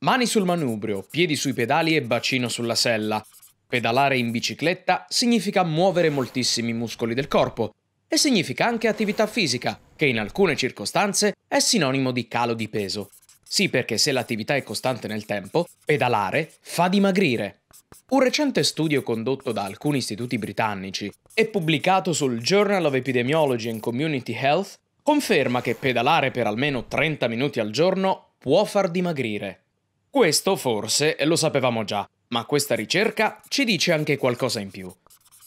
Mani sul manubrio, piedi sui pedali e bacino sulla sella. Pedalare in bicicletta significa muovere moltissimi muscoli del corpo e significa anche attività fisica, che in alcune circostanze è sinonimo di calo di peso. Sì, perché se l'attività è costante nel tempo, pedalare fa dimagrire. Un recente studio condotto da alcuni istituti britannici e pubblicato sul Journal of Epidemiology and Community Health conferma che pedalare per almeno 30 minuti al giorno può far dimagrire. Questo forse lo sapevamo già, ma questa ricerca ci dice anche qualcosa in più.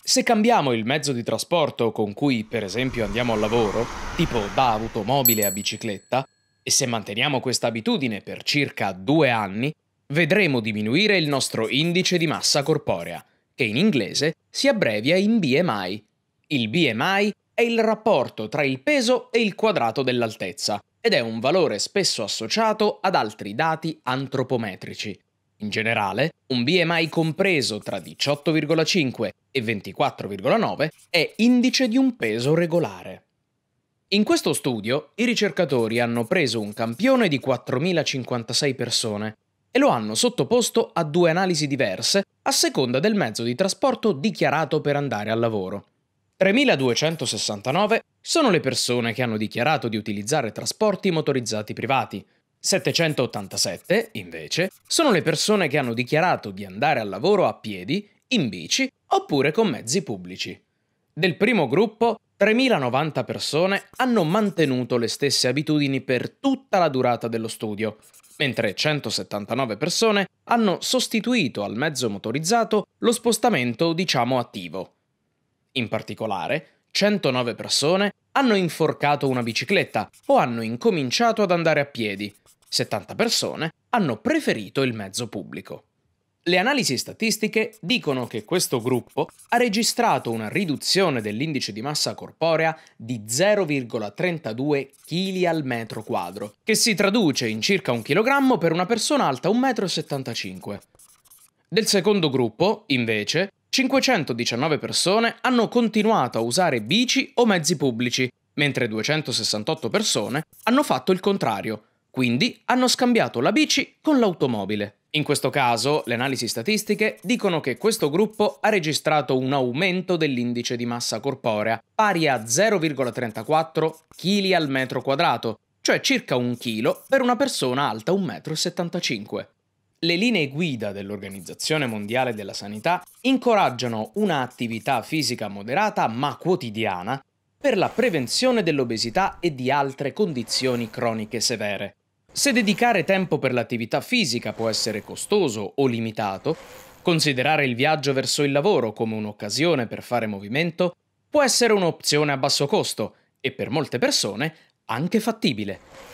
Se cambiamo il mezzo di trasporto con cui per esempio andiamo al lavoro, tipo da automobile a bicicletta, e se manteniamo questa abitudine per circa due anni, vedremo diminuire il nostro indice di massa corporea, che in inglese si abbrevia in BMI. Il BMI è il rapporto tra il peso e il quadrato dell'altezza, ed è un valore spesso associato ad altri dati antropometrici. In generale, un BMI compreso tra 18,5 e 24,9 è indice di un peso regolare. In questo studio, i ricercatori hanno preso un campione di 4.056 persone e lo hanno sottoposto a due analisi diverse a seconda del mezzo di trasporto dichiarato per andare al lavoro. 3.269 sono le persone che hanno dichiarato di utilizzare trasporti motorizzati privati. 787, invece, sono le persone che hanno dichiarato di andare al lavoro a piedi, in bici oppure con mezzi pubblici. Del primo gruppo, 3.090 persone hanno mantenuto le stesse abitudini per tutta la durata dello studio, mentre 179 persone hanno sostituito al mezzo motorizzato lo spostamento, diciamo, attivo in particolare, 109 persone hanno inforcato una bicicletta o hanno incominciato ad andare a piedi, 70 persone hanno preferito il mezzo pubblico. Le analisi statistiche dicono che questo gruppo ha registrato una riduzione dell'indice di massa corporea di 0,32 kg al metro quadro, che si traduce in circa un chilogrammo per una persona alta 1,75 m. Del secondo gruppo, invece, 519 persone hanno continuato a usare bici o mezzi pubblici, mentre 268 persone hanno fatto il contrario, quindi hanno scambiato la bici con l'automobile. In questo caso, le analisi statistiche dicono che questo gruppo ha registrato un aumento dell'indice di massa corporea pari a 0,34 kg al metro quadrato, cioè circa un chilo per una persona alta 1,75 m. Le linee guida dell'Organizzazione Mondiale della Sanità incoraggiano un'attività fisica moderata ma quotidiana per la prevenzione dell'obesità e di altre condizioni croniche severe. Se dedicare tempo per l'attività fisica può essere costoso o limitato, considerare il viaggio verso il lavoro come un'occasione per fare movimento può essere un'opzione a basso costo e per molte persone anche fattibile.